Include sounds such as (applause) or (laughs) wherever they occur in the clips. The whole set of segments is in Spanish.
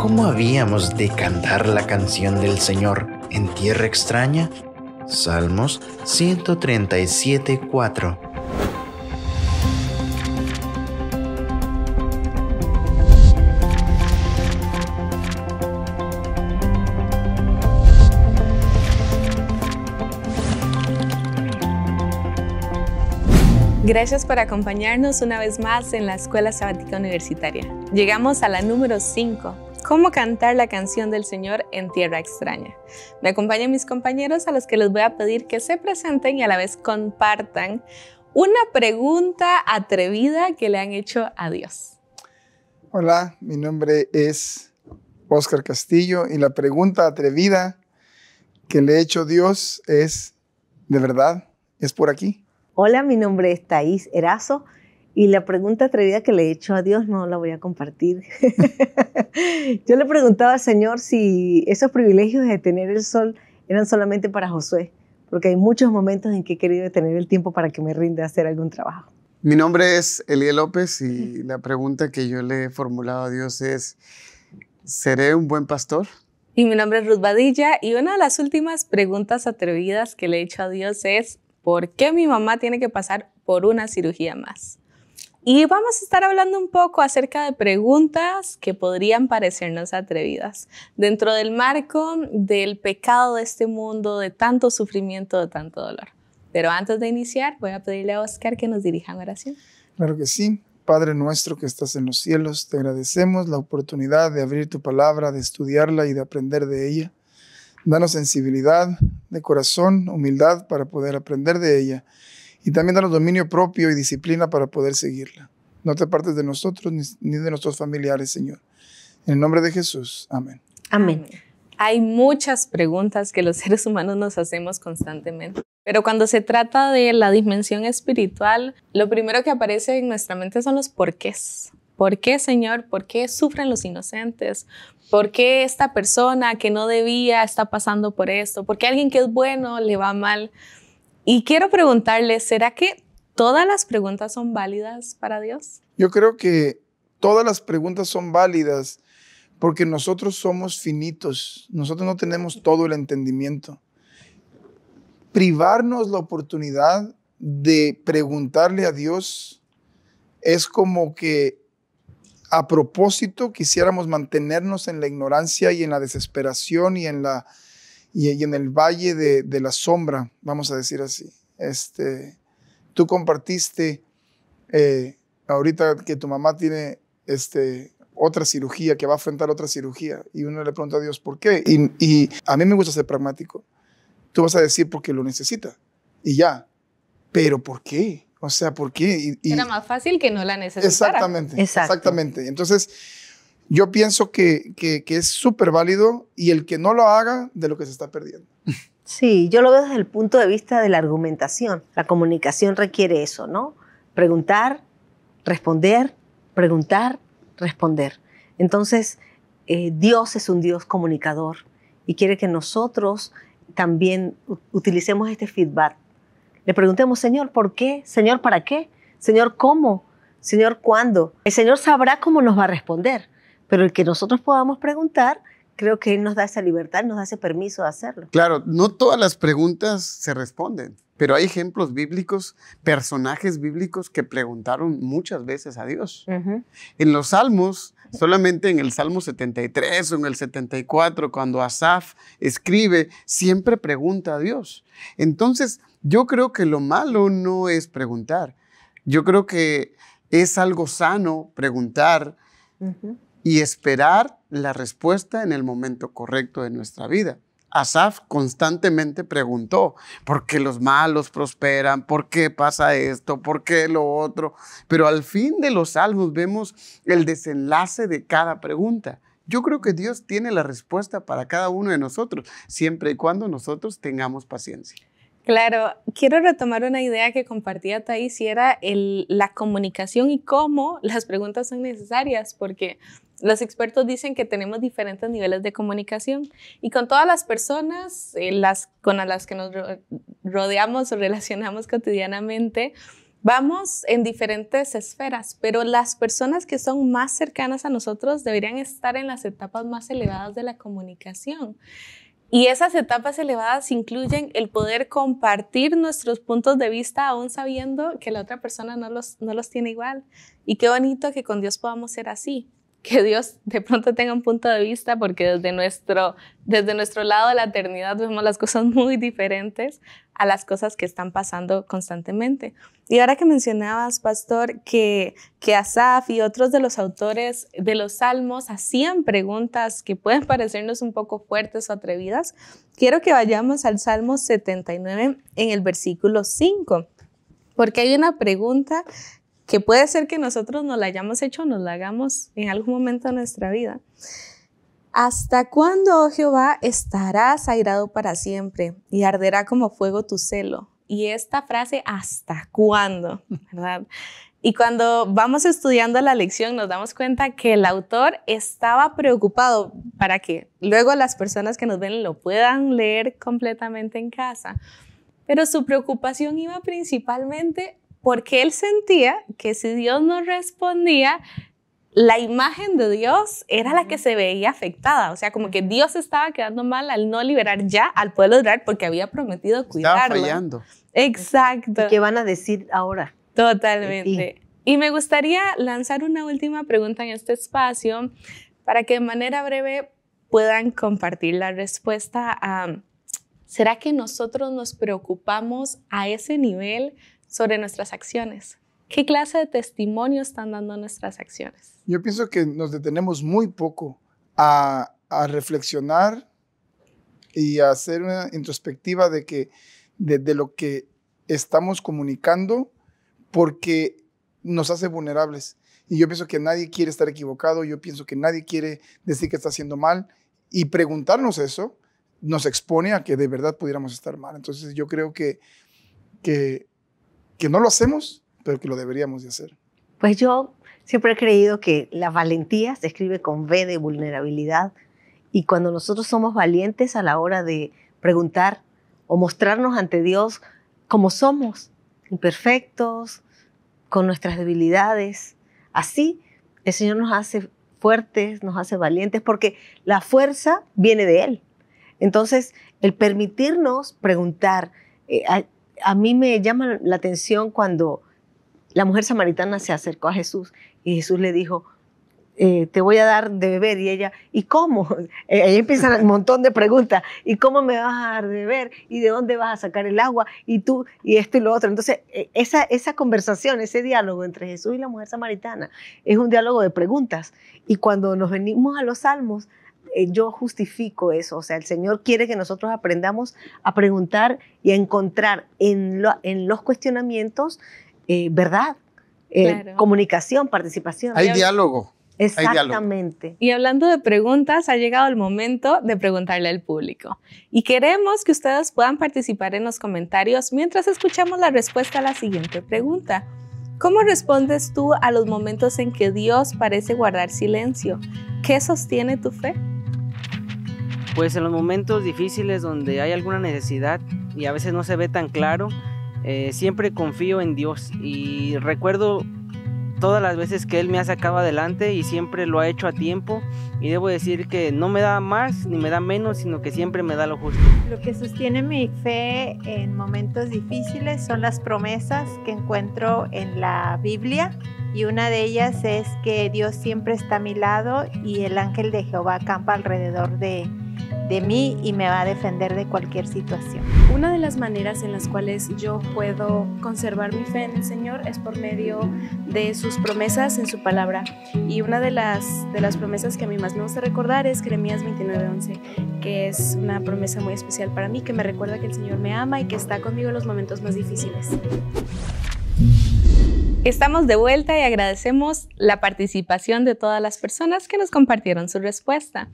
¿Cómo habíamos de cantar la canción del Señor en tierra extraña? Salmos 137, 4 Gracias por acompañarnos una vez más en la Escuela Sabática Universitaria. Llegamos a la número 5, cómo cantar la canción del Señor en tierra extraña. Me acompañan mis compañeros a los que les voy a pedir que se presenten y a la vez compartan una pregunta atrevida que le han hecho a Dios. Hola, mi nombre es Oscar Castillo y la pregunta atrevida que le he hecho a Dios es, ¿de verdad? ¿Es por aquí? Hola, mi nombre es Thaís Erazo y la pregunta atrevida que le he hecho a Dios no la voy a compartir. (laughs) Yo le preguntaba al Señor si esos privilegios de tener el sol eran solamente para Josué, porque hay muchos momentos en que he querido tener el tiempo para que me rinda a hacer algún trabajo. Mi nombre es Elie López y la pregunta que yo le he formulado a Dios es, ¿seré un buen pastor? Y mi nombre es Ruth Badilla y una de las últimas preguntas atrevidas que le he hecho a Dios es, ¿por qué mi mamá tiene que pasar por una cirugía más? Y vamos a estar hablando un poco acerca de preguntas que podrían parecernos atrevidas dentro del marco del pecado de este mundo, de tanto sufrimiento, de tanto dolor. Pero antes de iniciar, voy a pedirle a Oscar que nos dirija en oración. Claro que sí. Padre nuestro que estás en los cielos, te agradecemos la oportunidad de abrir tu palabra, de estudiarla y de aprender de ella. Danos sensibilidad de corazón, humildad para poder aprender de ella y también danos dominio propio y disciplina para poder seguirla. No te apartes de nosotros ni, de nuestros familiares, Señor. En el nombre de Jesús. Amén. Amén. Hay muchas preguntas que los (laughs) seres humanos nos hacemos constantemente, pero cuando se trata de la dimensión espiritual, lo primero que aparece en nuestra mente son los porqués. ¿Por qué, Señor? ¿Por qué sufren los inocentes? ¿Por qué esta persona que no debía está pasando por esto? ¿Por qué alguien que es bueno le va mal? Y quiero preguntarle, ¿será que todas las preguntas son válidas para Dios? Yo creo que todas las preguntas son válidas porque nosotros somos finitos, nosotros no tenemos todo el entendimiento. Privarnos la oportunidad de preguntarle a Dios es como que a propósito quisiéramos mantenernos en la ignorancia y en la desesperación y en la y, en el valle de, la sombra, vamos a decir así. Este, tú compartiste, eh, ahorita que tu mamá tiene este, otra cirugía, que va a enfrentar otra cirugía, y uno le pregunta a Dios, ¿por qué? Y, a mí me gusta ser pragmático. Tú vas a decir porque lo necesita, y ya. Pero ¿por qué? O sea, ¿por qué? es más fácil que no la necesitara. Exactamente, exactamente. Entonces, yo pienso que, es súper válido y el que no lo haga, de lo que se está perdiendo. Sí, yo lo veo desde el punto de vista de la argumentación. La comunicación requiere eso, ¿no? Preguntar, responder, preguntar, responder. Entonces, eh, Dios es un Dios comunicador y quiere que nosotros también utilicemos este feedback. Le preguntemos, Señor, ¿por qué? Señor, ¿para qué? Señor, ¿cómo? Señor, ¿cuándo? El Señor sabrá cómo nos va a responder pero el que nosotros podamos preguntar, creo que Él nos da esa libertad, nos da ese permiso de hacerlo. Claro, no todas las preguntas se responden, pero hay ejemplos bíblicos, personajes bíblicos que preguntaron muchas veces a Dios. En los salmos, solamente en el Salmo 73 o en el 74, cuando Asaf escribe, siempre pregunta a Dios. Entonces, yo creo que lo malo no es preguntar. Yo creo que es algo sano preguntar y esperar la respuesta en el momento correcto de nuestra vida. Asaf constantemente preguntó, ¿por qué los malos prosperan? ¿Por qué pasa esto? ¿Por qué lo otro? Pero al fin de los salmos vemos el desenlace de cada pregunta. Yo creo que Dios tiene la respuesta para cada uno de nosotros, siempre y cuando nosotros tengamos paciencia. Claro, quiero retomar una idea que compartía Thais y era la comunicación y cómo las preguntas son necesarias, porque los expertos dicen que tenemos diferentes niveles de comunicación y con todas las personas eh, las, con las que nos rodeamos o relacionamos cotidianamente, vamos en diferentes esferas, pero las personas que son más cercanas a nosotros deberían estar en las etapas más elevadas de la comunicación. Y esas etapas elevadas incluyen el poder compartir nuestros puntos de vista aún sabiendo que la otra persona no los, no los tiene igual. Y qué bonito que con Dios podamos ser así que Dios de pronto tenga un punto de vista, porque desde nuestro, desde nuestro lado de la eternidad vemos las cosas muy diferentes a las cosas que están pasando constantemente. Y ahora que mencionabas, pastor, que, que Asaf y otros de los autores de los salmos hacían preguntas que pueden parecernos un poco fuertes o atrevidas, quiero que vayamos al Salmo 79 en el versículo 5, porque hay una pregunta que puede ser que nosotros nos la hayamos hecho, nos la hagamos en algún momento de nuestra vida. ¿Hasta cuándo, oh Jehová, estarás airado para siempre y arderá como fuego tu celo? Y esta frase, ¿hasta cuándo? (laughs) Y cuando vamos estudiando la lección nos damos cuenta que el autor estaba preocupado para que luego las personas que nos ven lo puedan leer completamente en casa. Pero su preocupación iba principalmente porque él sentía que si Dios no respondía, la imagen de Dios era la que se veía afectada, o sea, como que Dios estaba quedando mal al no liberar ya al pueblo de Israel porque había prometido cuidarlo. Estaba fallando. Exacto. ¿Qué van a decir ahora? Totalmente. Y me gustaría lanzar una última pregunta en este espacio para que de manera breve puedan compartir la respuesta a, ¿será que nosotros nos preocupamos a ese nivel sobre nuestras acciones. ¿Qué clase de testimonio están dando nuestras acciones? Yo pienso que nos detenemos muy poco a, reflexionar y a hacer una introspectiva de, que, lo que estamos comunicando porque nos hace vulnerables. Y yo pienso que nadie quiere estar equivocado, yo pienso que nadie quiere decir que está haciendo mal. Y preguntarnos eso nos expone a que de verdad pudiéramos estar mal. Entonces yo creo que, que que no lo hacemos, pero que lo deberíamos de hacer? Pues yo siempre he creído que la valentía se escribe con V de vulnerabilidad y cuando nosotros somos valientes a la hora de preguntar o mostrarnos ante Dios como somos, imperfectos, con nuestras debilidades, así el Señor nos hace fuertes, nos hace valientes, porque la fuerza viene de Él. Entonces, el permitirnos preguntar, eh, a mí me llama la atención cuando la mujer samaritana se acercó a Jesús y Jesús le dijo, eh, te voy a dar de beber. Y ella, ¿y cómo? Ella (laughs) eh, empiezan un montón de preguntas. ¿Y cómo me vas a dar de beber? ¿Y de dónde vas a sacar el agua? Y tú, y esto y lo otro. Entonces, eh, esa, esa conversación, ese diálogo entre Jesús y la mujer samaritana es un diálogo de preguntas. Y cuando nos venimos a los salmos, eh, yo justifico eso. O sea, el Señor quiere que nosotros aprendamos a preguntar y a encontrar en, en los cuestionamientos eh, verdad, eh, comunicación, participación. Hay diálogo. Exactamente. Y hablando de preguntas, ha llegado el momento de preguntarle al público. Y queremos que ustedes puedan participar en los comentarios mientras escuchamos la respuesta a la siguiente pregunta. ¿Cómo respondes tú a los momentos en que Dios parece guardar silencio? ¿Qué sostiene tu fe? pues en los momentos difíciles donde hay alguna necesidad y a veces no se ve tan claro, eh, siempre confío en Dios y recuerdo todas las veces que Él me ha sacado adelante y siempre lo ha hecho a tiempo y debo decir que no me da más ni me da menos, sino que siempre me da lo justo. Lo que sostiene mi fe en momentos difíciles son las promesas que encuentro en la Biblia y una de ellas es que Dios siempre está a mi lado y el ángel de Jehová acampa alrededor de de mí y me va a defender de cualquier situación. Una de las maneras en las cuales yo puedo conservar mi fe en el Señor es por medio de sus promesas en su palabra. Y una de las, de las promesas que a mí más me gusta recordar es Cremías 29:11, que es una promesa muy especial para mí, que me recuerda que el Señor me ama y que está conmigo en los momentos más difíciles. Estamos de vuelta y agradecemos la participación de todas las personas que nos compartieron su respuesta.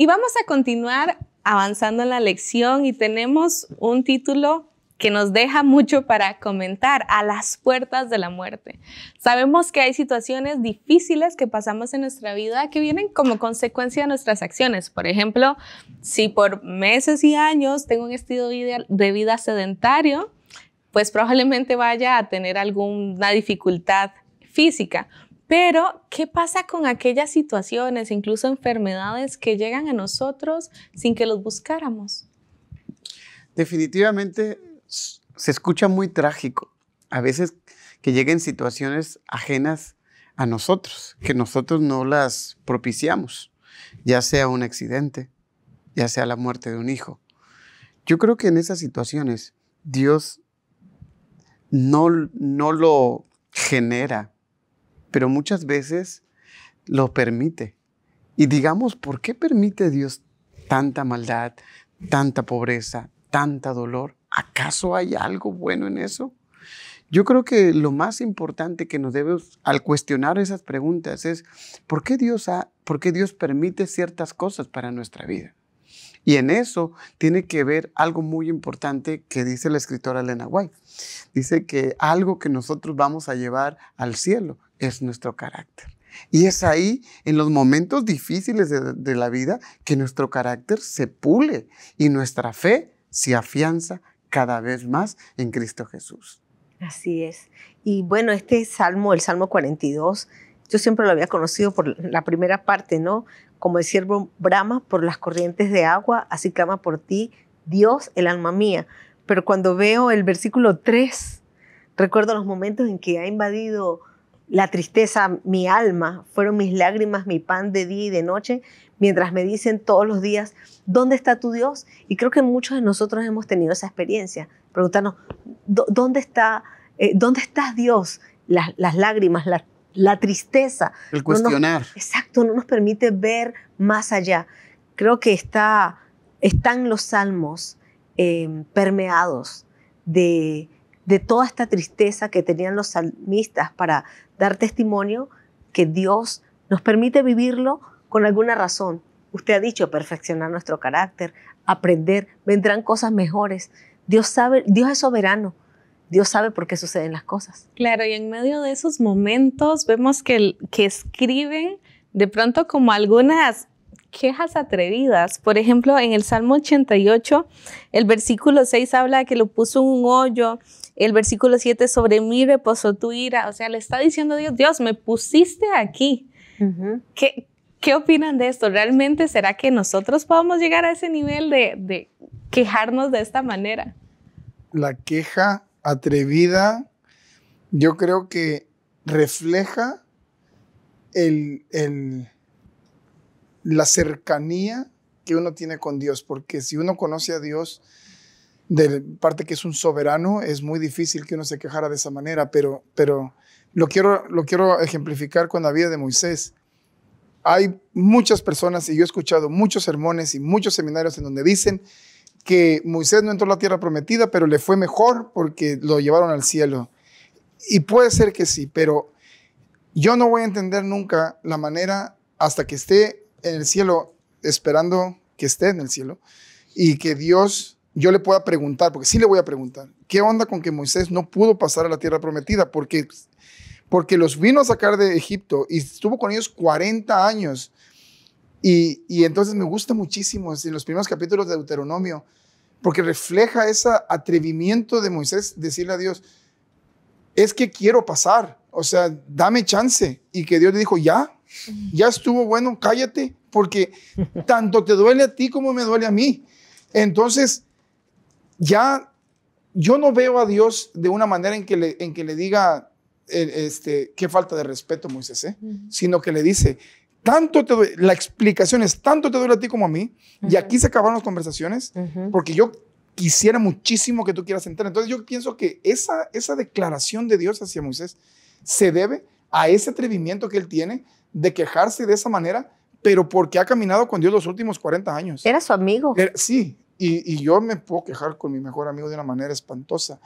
Y vamos a continuar avanzando en la lección y tenemos un título que nos deja mucho para comentar a las puertas de la muerte. Sabemos que hay situaciones difíciles que pasamos en nuestra vida que vienen como consecuencia de nuestras acciones. Por ejemplo, si por meses y años tengo un estilo de vida sedentario, pues probablemente vaya a tener alguna dificultad física. Pero, ¿qué pasa con aquellas situaciones, incluso enfermedades que llegan a nosotros sin que los buscáramos? Definitivamente se escucha muy trágico. A veces que lleguen situaciones ajenas a nosotros, que nosotros no las propiciamos, ya sea un accidente, ya sea la muerte de un hijo. Yo creo que en esas situaciones Dios no, no lo genera pero muchas veces lo permite. Y digamos, ¿por qué permite Dios tanta maldad, tanta pobreza, tanta dolor? ¿Acaso hay algo bueno en eso? Yo creo que lo más importante que nos debemos al cuestionar esas preguntas es ¿por qué Dios, por qué Dios permite ciertas cosas para nuestra vida? Y en eso tiene que ver algo muy importante que dice la escritora Elena White. Dice que algo que nosotros vamos a llevar al cielo, es nuestro carácter. Y es ahí, en los momentos difíciles de, la vida, que nuestro carácter se pule y nuestra fe se afianza cada vez más en Cristo Jesús. Así es. Y bueno, este salmo, el Salmo 42, yo siempre lo había conocido por la primera parte, ¿no? Como el siervo brama por las corrientes de agua, así clama por ti, Dios, el alma mía. Pero cuando veo el versículo 3, recuerdo los momentos en que ha invadido la tristeza, mi alma, fueron mis lágrimas, mi pan de día y de noche, mientras me dicen todos los días, ¿dónde está tu Dios? Y creo que muchos de nosotros hemos tenido esa experiencia, preguntarnos, ¿dónde, está, eh, ¿dónde estás Dios? Las, lágrimas, la, tristeza. El cuestionar. exacto, no nos permite ver más allá. Creo que está, están los salmos eh, permeados de de toda esta tristeza que tenían los salmistas para dar testimonio que Dios nos permite vivirlo con alguna razón. Usted ha dicho perfeccionar nuestro carácter, aprender, vendrán cosas mejores. Dios sabe, Dios es soberano. Dios sabe por qué suceden las cosas. Claro, y en medio de esos momentos vemos que, que escriben de pronto como algunas quejas atrevidas. Por ejemplo, en el Salmo 88, el versículo 6 habla de que lo puso un hoyo, el versículo 7, sobre mí reposó tu ira, o sea, le está diciendo Dios, Dios, me pusiste aquí. ¿Qué, opinan de esto? ¿Realmente será que nosotros podemos llegar a ese nivel de, quejarnos de esta manera? La queja atrevida, yo creo que refleja el, el la cercanía que uno tiene con Dios, porque si uno conoce a Dios de parte que es un soberano, es muy difícil que uno se quejara de esa manera, pero, pero lo, quiero, lo quiero ejemplificar con la vida de Moisés. Hay muchas personas, y yo he escuchado muchos sermones y muchos seminarios en donde dicen que Moisés no entró a la tierra prometida, pero le fue mejor porque lo llevaron al cielo. Y puede ser que sí, pero yo no voy a entender nunca la manera hasta que esté en el cielo esperando que esté en el cielo y que Dios, yo le pueda preguntar, porque sí le voy a preguntar, ¿qué onda con que Moisés no pudo pasar a la tierra prometida? Porque, porque los vino a sacar de Egipto y estuvo con ellos 40 años. Y, y entonces me gusta muchísimo en los primeros capítulos de Deuteronomio, porque refleja ese atrevimiento de Moisés decirle a Dios, es que quiero pasar, o sea, dame chance. Y que Dios le dijo, ya, ya estuvo bueno, cállate, porque tanto te duele a ti como me duele a mí. Entonces, ya yo no veo a Dios de una manera en que le, en que le diga, eh, este, qué falta de respeto, Moisés, eh? sino que le dice, tanto te la explicación es, tanto te duele a ti como a mí, y aquí se acabaron las conversaciones, porque yo quisiera muchísimo que tú quieras entrar. Entonces yo pienso que esa, esa declaración de Dios hacia Moisés se debe a ese atrevimiento que él tiene de quejarse de esa manera, pero porque ha caminado con Dios los últimos 40 años. Era su amigo. sí, y, yo me puedo quejar con mi mejor amigo de una manera espantosa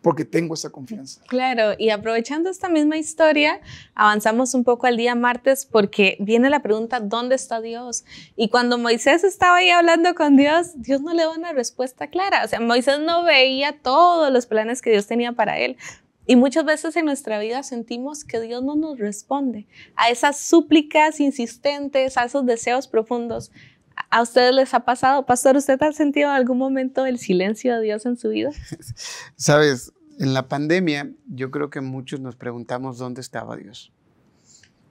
porque tengo esa confianza. Claro, y aprovechando esta misma historia, avanzamos un poco al día martes porque viene la pregunta, ¿dónde está Dios? Y cuando Moisés estaba ahí hablando con Dios, Dios no le da una respuesta clara. O sea, Moisés no veía todos los planes que Dios tenía para él, y muchas veces en nuestra vida sentimos que Dios no nos responde a esas súplicas insistentes, a esos deseos profundos. ¿A ustedes les ha pasado? Pastor, ¿usted ha sentido algún momento el silencio de Dios en su vida? (laughs) Sabes, en la pandemia yo creo que muchos nos preguntamos dónde estaba Dios.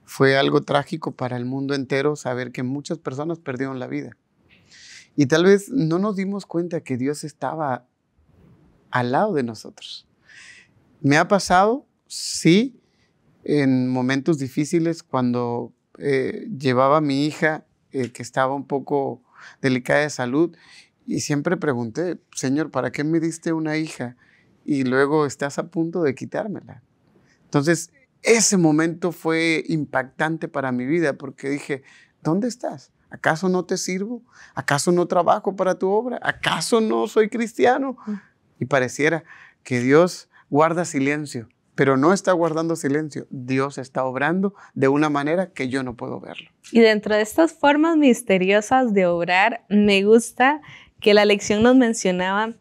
Fue algo trágico para el mundo entero saber que muchas personas perdieron la vida. Y tal vez no nos dimos cuenta que Dios estaba al lado de nosotros. Me ha pasado, sí, en momentos difíciles cuando eh, llevaba a mi hija eh, que estaba un poco delicada de salud y siempre pregunté, Señor, ¿para qué me diste una hija? Y luego estás a punto de quitármela. Entonces, ese momento fue impactante para mi vida porque dije, ¿dónde estás? ¿Acaso no te sirvo? ¿Acaso no trabajo para tu obra? ¿Acaso no soy cristiano? Y pareciera que Dios guarda silencio, pero no está guardando silencio. Dios está obrando de una manera que yo no puedo verlo. Y dentro de estas formas misteriosas de obrar, me gusta que la lección nos mencionaba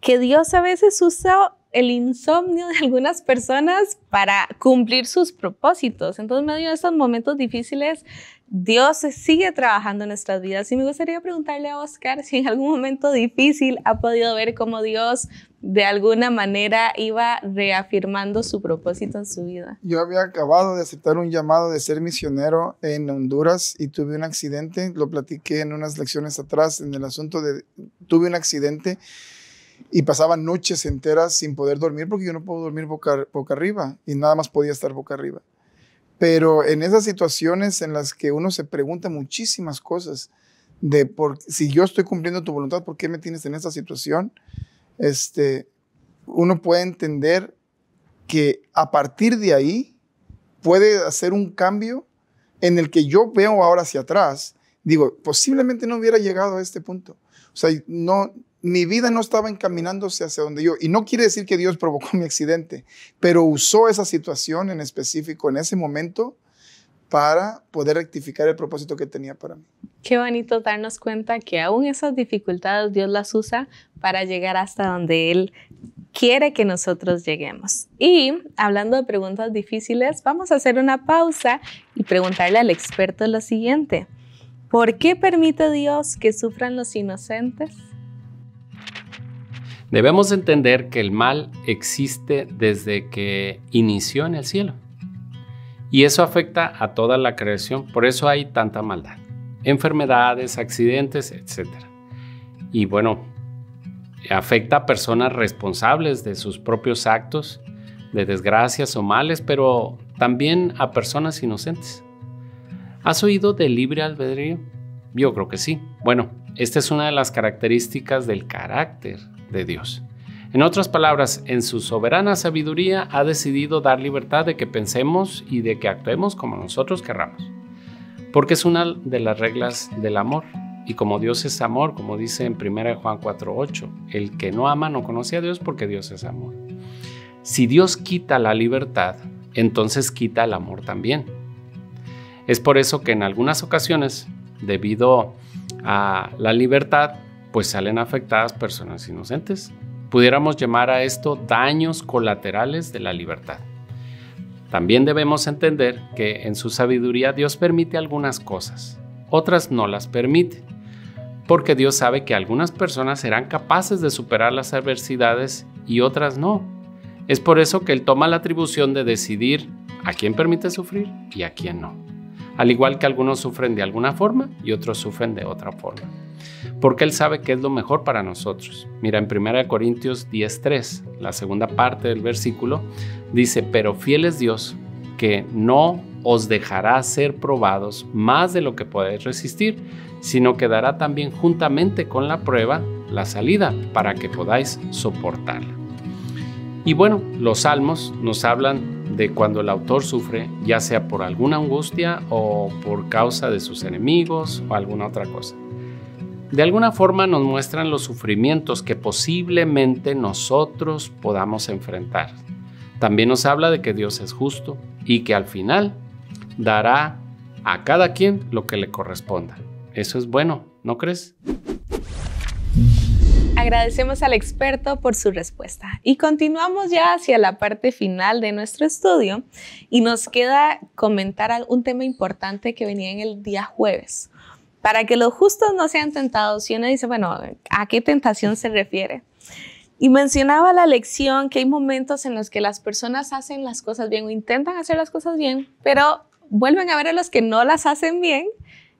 que Dios a veces usa el insomnio de algunas personas para cumplir sus propósitos. Entonces, medio de estos momentos difíciles, Dios sigue trabajando en nuestras vidas y me gustaría preguntarle a Oscar si en algún momento difícil ha podido ver cómo Dios de alguna manera iba reafirmando su propósito en su vida. Yo había acabado de aceptar un llamado de ser misionero en Honduras y tuve un accidente, lo platiqué en unas lecciones atrás en el asunto de tuve un accidente y pasaba noches enteras sin poder dormir porque yo no puedo dormir boca, boca arriba y nada más podía estar boca arriba. Pero en esas situaciones en las que uno se pregunta muchísimas cosas de por, si yo estoy cumpliendo tu voluntad, ¿por qué me tienes en esta situación? Este, uno puede entender que a partir de ahí puede hacer un cambio en el que yo veo ahora hacia atrás, digo, posiblemente no hubiera llegado a este punto. O sea, no, mi vida no estaba encaminándose hacia donde yo. Y no quiere decir que Dios provocó (laughs) mi accidente, pero usó esa situación en específico en ese momento para poder rectificar el propósito que tenía para mí. Qué bonito darnos cuenta que aún esas dificultades Dios las usa para llegar hasta donde Él quiere que nosotros lleguemos. Y hablando de preguntas difíciles, vamos a hacer una pausa y preguntarle al experto lo siguiente. ¿Por qué permite Dios que sufran los inocentes? Debemos entender que el mal existe desde que inició en el cielo. Y eso afecta a toda la creación, por eso hay tanta maldad. Enfermedades, accidentes, etc. Y bueno, afecta a personas responsables de sus propios actos, de desgracias o males, pero también a personas inocentes. ¿Has oído de libre albedrío? Yo creo que sí. Bueno, esta es una de las características del carácter de Dios. En otras palabras, en su soberana sabiduría ha decidido dar libertad de que pensemos y de que actuemos como nosotros querramos, porque es una de las reglas del amor. Y como Dios es amor, como dice en 1 Juan 4:8, el que no ama no conoce a Dios porque Dios es amor. Si Dios quita la libertad, entonces quita el amor también. Es por eso que en algunas ocasiones, debido a la libertad, pues salen afectadas personas inocentes. Pudiéramos llamar a esto daños colaterales de la libertad. También debemos entender que en su sabiduría Dios permite algunas cosas, otras no las permite, porque Dios sabe que algunas personas serán capaces de superar las adversidades y otras no. Es por eso que Él toma la atribución de decidir a quién permite sufrir y a quién no. Al igual que algunos sufren de alguna forma y otros sufren de otra forma porque Él sabe que es lo mejor para nosotros. Mira, en 1 Corintios 10.3, la segunda parte del versículo, dice, pero fiel es Dios que no os dejará ser probados más de lo que podéis resistir, sino que dará también juntamente con la prueba la salida para que podáis soportarla. Y bueno, los salmos nos hablan de cuando el autor sufre, ya sea por alguna angustia o por causa de sus enemigos o alguna otra cosa de alguna forma nos muestran los sufrimientos que posiblemente nosotros podamos enfrentar. También nos habla de que Dios es justo y que al final dará a cada quien lo que le corresponda. Eso es bueno, ¿no crees? Agradecemos al experto por su respuesta y continuamos ya hacia la parte final de nuestro estudio y nos queda comentar un tema importante que venía en el día jueves, para que los justos no sean tentados. Y uno dice, bueno, ¿a qué tentación se refiere? Y mencionaba la lección que hay momentos en los que las personas hacen las cosas bien o intentan hacer las cosas bien, pero vuelven a ver a los que no las hacen bien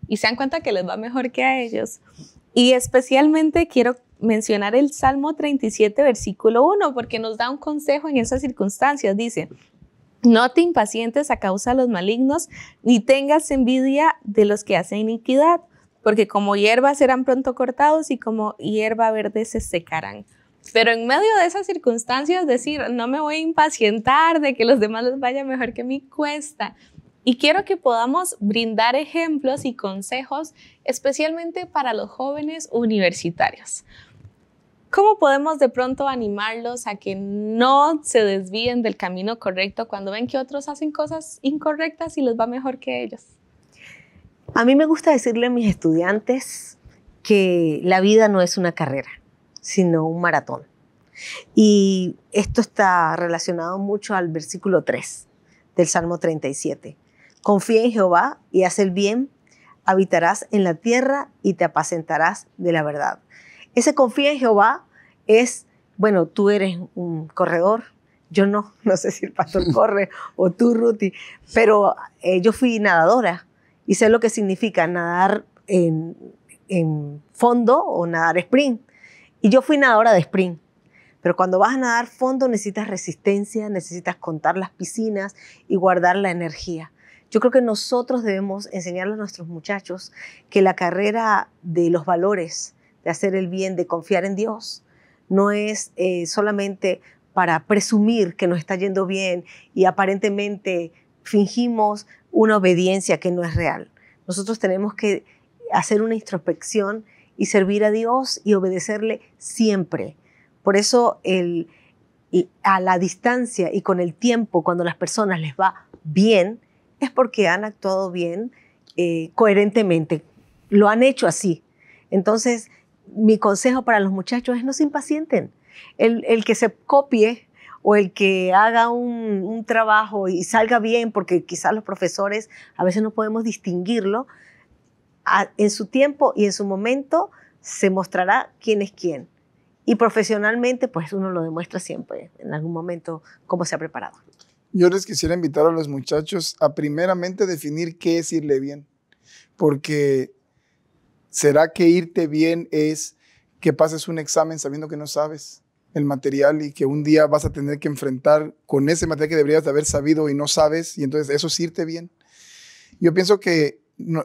y se dan cuenta que les va mejor que a ellos. Y especialmente quiero mencionar el Salmo 37, versículo 1, porque nos da un consejo en esas circunstancias. Dice, no te impacientes a causa de los malignos, ni tengas envidia de los que hacen iniquidad, porque como hierbas serán pronto cortados y como hierba verde se secarán. Pero en medio de esas circunstancias, decir, no me voy a impacientar de que los demás les vaya mejor que a mí, cuesta. Y quiero que podamos brindar ejemplos y consejos, especialmente para los jóvenes universitarios. ¿Cómo podemos de pronto animarlos a que no se desvíen del camino correcto cuando ven que otros hacen cosas incorrectas y les va mejor que ellos? A mí me gusta decirle a mis estudiantes que la vida no es una carrera, sino un maratón. Y esto está relacionado mucho al versículo 3 del Salmo 37. Confía en Jehová y haz el bien, habitarás en la tierra y te apacentarás de la verdad. Ese confía en Jehová es, bueno, tú eres un corredor, yo no, (laughs) no sé si el pastor (laughs) corre o tú, Ruti, pero eh, yo fui nadadora y sé lo que significa nadar en, fondo o nadar sprint. Y yo fui nadadora de sprint. Pero cuando vas a nadar fondo necesitas resistencia, necesitas contar las piscinas y guardar la energía. Yo creo que nosotros debemos enseñarle a nuestros muchachos que la carrera de los valores, de hacer el bien, de confiar en Dios, no es eh, solamente para presumir que nos está yendo bien y aparentemente fingimos, una obediencia que no es real. Nosotros tenemos que hacer una introspección y servir a Dios y obedecerle siempre. Por eso a la distancia y con el tiempo, cuando las personas les va bien, es porque han actuado bien, eh, coherentemente, lo han hecho así. Entonces, mi consejo para los muchachos es no se impacienten. el que se copie o el que haga un, trabajo y salga bien, porque quizás los profesores a veces no podemos distinguirlo, en su tiempo y en su momento se mostrará quién es quién. Y profesionalmente, pues uno lo demuestra siempre, en algún momento, cómo se ha preparado. Yo les quisiera invitar a los muchachos a primeramente definir qué es irle bien, porque ¿será que irte bien es que pases un examen sabiendo que no sabes? el material y que un día vas a tener que enfrentar con ese material que deberías de haber sabido y no sabes, y entonces eso es irte bien. Yo pienso que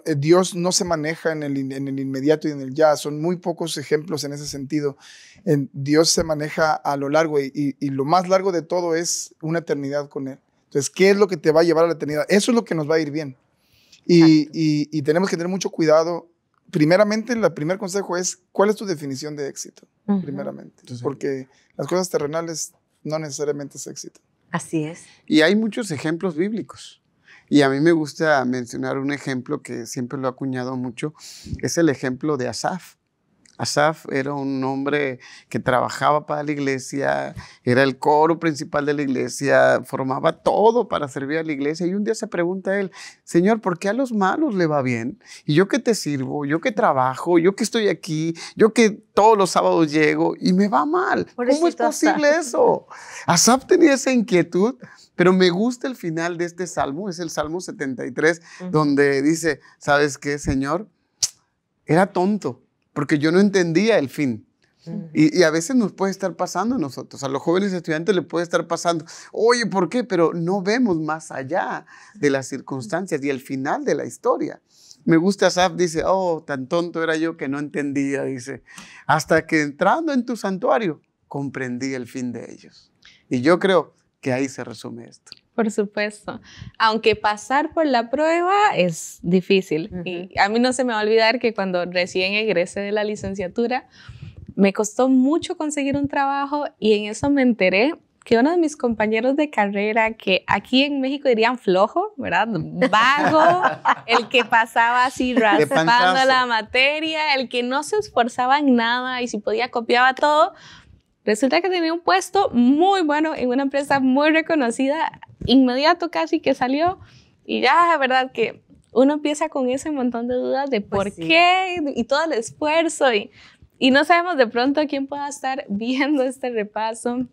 eh, Dios no se maneja en el, inmediato y en el ya, son muy pocos ejemplos en ese sentido. En, Dios se maneja a lo largo y, lo más largo de todo es una eternidad con Él. Entonces, ¿qué es lo que te va a llevar a la eternidad? Eso es lo que nos va a ir bien. y, tenemos que tener mucho cuidado primeramente, el primer consejo es, ¿cuál es tu definición de éxito? Primeramente, porque las cosas terrenales no necesariamente es éxito. Así es. Y hay muchos ejemplos bíblicos. Y a mí me gusta mencionar un ejemplo que siempre lo ha acuñado mucho, es el ejemplo de Asaf. Asaf era un hombre que trabajaba para la iglesia, era el coro principal de la iglesia, formaba todo para servir a la iglesia. Y un día se pregunta él, Señor, ¿por qué a los malos le va bien? Y yo que te sirvo, yo que trabajo, yo que estoy aquí, yo que todos los sábados llego y me va mal. ¿Cómo es posible eso? Asaf tenía esa inquietud. Pero me gusta el final de este salmo, es el Salmo 73, donde dice, ¿sabes qué, Señor? Era tonto, porque yo no entendía el fin. Y, a veces nos puede estar pasando a nosotros, a los jóvenes estudiantes le puede estar pasando, oye, ¿por qué? Pero no vemos más allá de las circunstancias y el final de la historia. Me gusta, Saf dice, oh, tan tonto era yo que no entendía, dice, hasta que entrando en tu santuario comprendí el fin de ellos. Y yo creo que ahí se resume esto. Por supuesto. Aunque pasar por la prueba es difícil. Y a mí no se me va a olvidar que cuando recién egresé de la licenciatura, me costó mucho conseguir un trabajo y en eso me enteré que uno de mis compañeros de carrera, que aquí en México dirían flojo, ¿verdad? Vago, (laughs) el que pasaba así raspando la materia, el que no se esforzaba en nada y si podía copiaba todo. Resulta que tenía un puesto muy bueno en una empresa muy reconocida inmediato casi que salió y ya, ¿verdad? Que uno empieza con ese montón de dudas de por pues qué y todo el esfuerzo y, y no sabemos de pronto quién pueda estar (laughs) viendo este repaso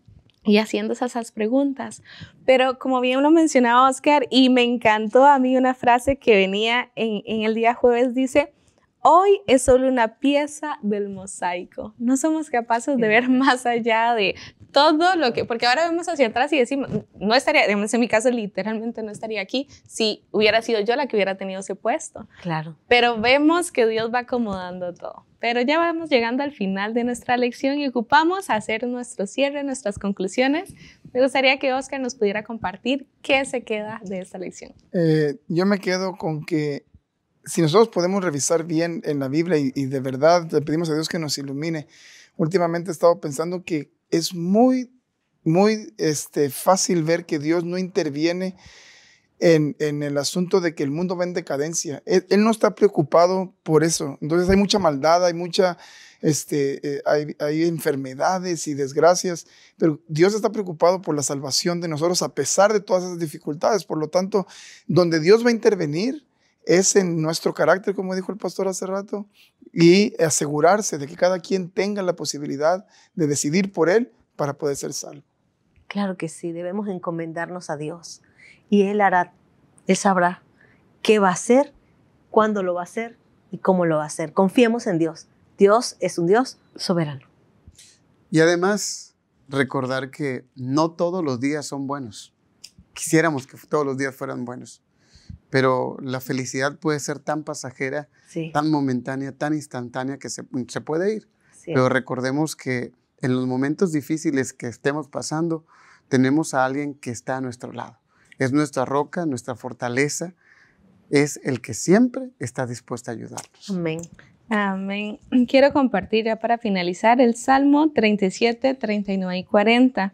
y haciendo esas preguntas. Pero como bien lo mencionaba Oscar, y me encantó a mí una frase que venía en el día jueves, dice, hoy es solo una pieza del mosaico. No somos capaces de ver más allá de todo lo que, porque ahora vemos hacia atrás y decimos, no estaría, digamos en mi caso literalmente no estaría aquí si hubiera sido yo la que hubiera tenido ese puesto. Claro. Pero vemos que Dios va acomodando todo. Pero ya vamos llegando al final de nuestra lección y ocupamos hacer nuestro cierre, nuestras conclusiones. Me gustaría que Oscar nos pudiera compartir qué se queda de esta lección. Eh, yo me quedo con que si nosotros podemos revisar bien en la Biblia y, de verdad le pedimos a Dios que nos ilumine, últimamente he estado pensando que es muy, muy este, fácil ver que Dios no interviene en, el asunto de que el mundo va en decadencia. E, él, no está preocupado por eso. Entonces hay mucha maldad, hay mucha, este, eh, hay, enfermedades y desgracias, pero Dios está preocupado por la salvación de nosotros a pesar de todas esas dificultades. Por lo tanto, donde Dios va a intervenir es en nuestro carácter, como dijo el pastor hace rato, y asegurarse de que cada quien tenga la posibilidad de decidir por él para poder ser salvo. Claro que sí, debemos encomendarnos a Dios y Él hará, Él sabrá qué va a hacer, cuándo lo va a hacer y cómo lo va a hacer. Confiemos en Dios. Dios es un Dios soberano. Y además, recordar que no todos los días son buenos. Quisiéramos que todos los días fueran buenos pero la felicidad puede ser tan pasajera, tan momentánea, tan instantánea que se, puede ir. Pero recordemos que en los momentos difíciles que estemos pasando, tenemos a alguien que está a nuestro lado. Es nuestra roca, nuestra fortaleza, es el que siempre está dispuesto a ayudarnos. Amén. Amén. Quiero compartir ya para finalizar el Salmo 37, 39 y 40.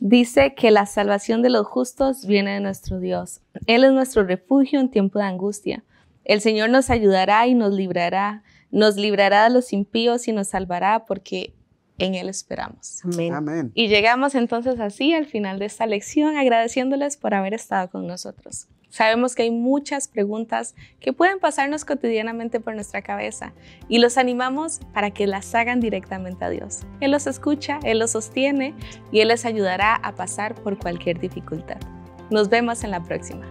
Dice que la salvación de los justos viene de nuestro Dios. Él es nuestro refugio en tiempo de angustia. El Señor nos ayudará y nos librará. Nos librará de los impíos y nos salvará porque en Él esperamos. Amén. Y llegamos entonces así al final de esta lección, agradeciéndoles por haber estado con nosotros. Sabemos que hay muchas preguntas que pueden pasarnos cotidianamente por nuestra cabeza y los animamos para que las hagan directamente a Dios. Él los escucha, Él los sostiene y Él les ayudará a pasar por cualquier dificultad. Nos vemos en la próxima.